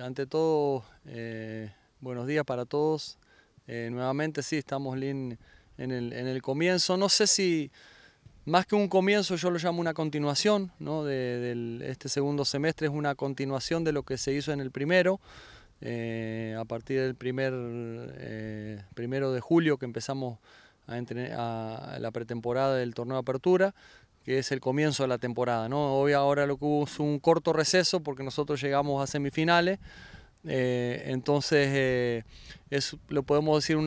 ante todo, eh, buenos días para todos. Eh, nuevamente sí, estamos en el, en el, comienzo. No sé si más que un comienzo, yo lo llamo una continuación, ¿no? De, este segundo semestre es una continuación de lo que se hizo en el primero. Eh, a partir del primer, primero de julio que empezamos a, la pretemporada del torneo de apertura, que es el comienzo de la temporada. ¿no? Hoy ahora lo que hubo es un corto receso porque nosotros llegamos a semifinales. Eh, entonces, eh, es, lo podemos decir un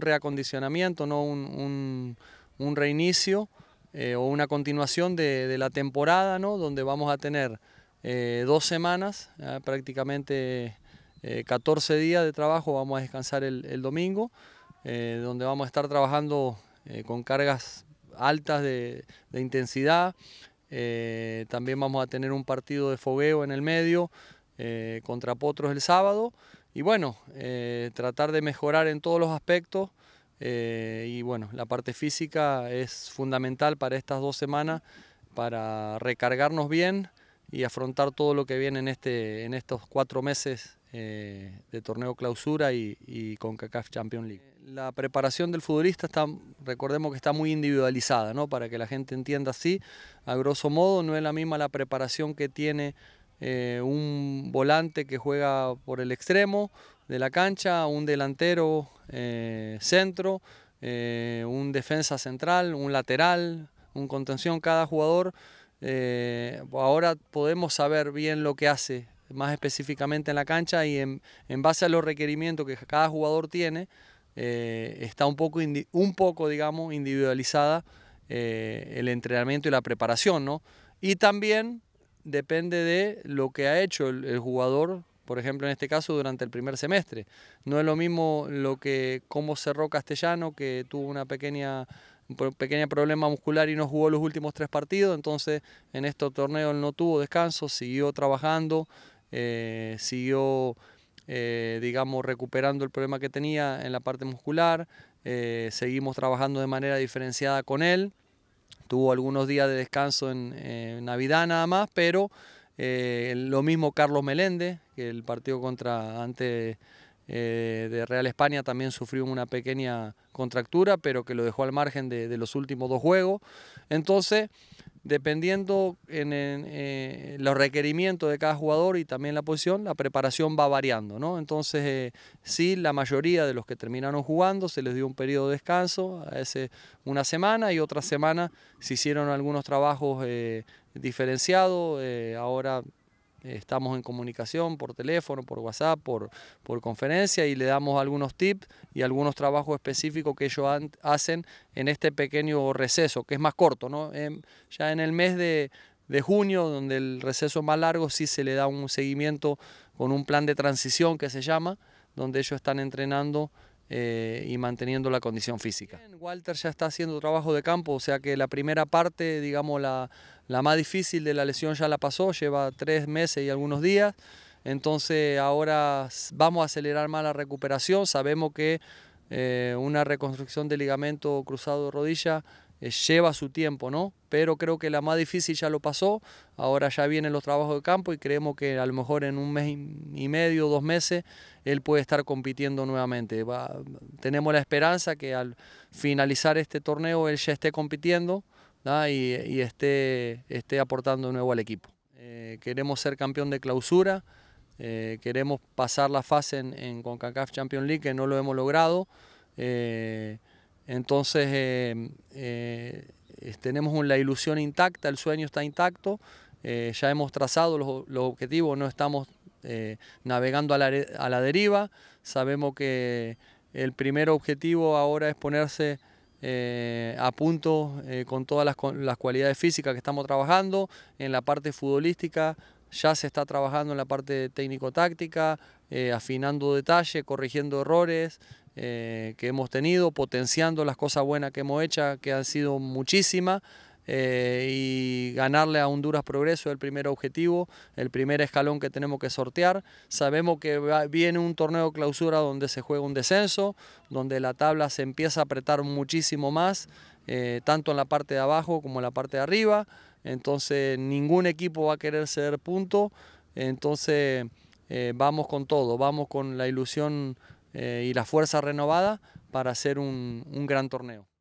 reacondicionamiento, ¿no? un, reinicio eh, o una continuación de, la temporada, donde vamos a tener dos semanas, ah, prácticamente 14 días de trabajo, vamos a descansar el, el domingo, donde vamos a estar trabajando con cargas altas de, intensidad. Eh, también vamos a tener un partido de fogueo en el medio eh, contra Potros el sábado. Y bueno, eh, tratar de mejorar en todos los aspectos. y bueno, la parte física es fundamental para estas dos semanas para recargarnos bien y afrontar todo lo que viene en, este, en estos cuatro meses de torneo clausura y, y con CACAF Champions League la preparación del futbolista está, recordemos que está muy individualizada, ¿no? Para que la gente entienda así, a grosso modo, no es la misma la preparación que tiene eh, un volante que juega por el extremo de la cancha, un delantero eh, centro, eh, un defensa central, un lateral, un contención, cada jugador. ahora podemos saber bien lo que hace más específicamente en la cancha y en base a los requerimientos que cada jugador tiene, eh, está un poco, un poco, digamos, individualizada eh, el entrenamiento y la preparación, ¿no? Y también depende de lo que ha hecho el, jugador, por ejemplo, en este caso, durante el primer semestre. No es lo mismo lo que cómo cerró Castellano, que tuvo una pequeña un pequeño problema muscular y no jugó los últimos tres partidos, entonces en estos él no tuvo descanso, siguió trabajando, eh, siguió eh, digamos, recuperando el problema que tenía en la parte muscular, eh, seguimos trabajando de manera diferenciada con él, tuvo algunos días de descanso en, Navidad nada más, pero eh, lo mismo Carlos Meléndez, que el partido contra antes de Real España también sufrió una pequeña contractura, pero que lo dejó al margen de, de los últimos dos juegos. Entonces, dependiendo en, eh, los requerimientos de cada jugador y también la posición, la preparación va variando, ¿no? Entonces, eh, sí, la mayoría de los que terminaron jugando se les dio un periodo de descanso, a ese una semana y otra semana se hicieron algunos trabajos eh, diferenciados, ahora estamos en comunicación por teléfono, por WhatsApp, por, por conferencia y le damos algunos tips y algunos trabajos específicos que ellos hacen en este pequeño receso, que es más corto, ¿no? Em, ya en el mes de, de junio, donde el receso es más largo, sí se le da un seguimiento con un plan de transición que se llama, donde ellos están entrenando eh, y manteniendo la condición física. Walter ya está haciendo trabajo de campo, o sea que la primera parte, digamos la, la más difícil de la lesión ya la pasó, lleva tres meses y algunos días, entonces ahora vamos a acelerar más la recuperación, sabemos que eh, una reconstrucción de ligamento cruzado de rodilla eh, lleva su tiempo, ¿no? Pero creo que la más difícil ya lo pasó, ahora ya vienen los trabajos de campo y creemos que a lo mejor en un mes y medio, dos meses, él puede estar compitiendo nuevamente. tenemos la esperanza que al finalizar este torneo él ya esté compitiendo y, esté, aportando nuevo al equipo. Eh, queremos ser campeón de clausura, eh, queremos pasar la fase en, CONCACAF Champions League, que no lo hemos logrado. Entonces, em, eh, tenemos la ilusión intacta, el sueño está intacto, eh, ya hemos trazado los, objetivos, no estamos eh, navegando a la, deriva, sabemos que el primer objetivo ahora es ponerse a punto con todas las cualidades físicas que estamos trabajando, en la parte futbolística ya se está trabajando en la parte técnico-táctica, eh, afinando detalle, corrigiendo errores eh, que hemos tenido, potenciando las cosas buenas que hemos hecho, que han sido muchísimas, eh, y ganarle a Honduras Progreso es el primer objetivo, el primer escalón que tenemos que sortear. Sabemos que viene un torneo clausura donde se juega un descenso, donde la tabla se empieza a apretar muchísimo más, tanto en la parte de abajo como en la parte de arriba entonces ningún equipo va a querer ceder punto, entonces eh, vamos con todo, vamos con la ilusión eh, y la fuerza renovada para hacer un gran torneo.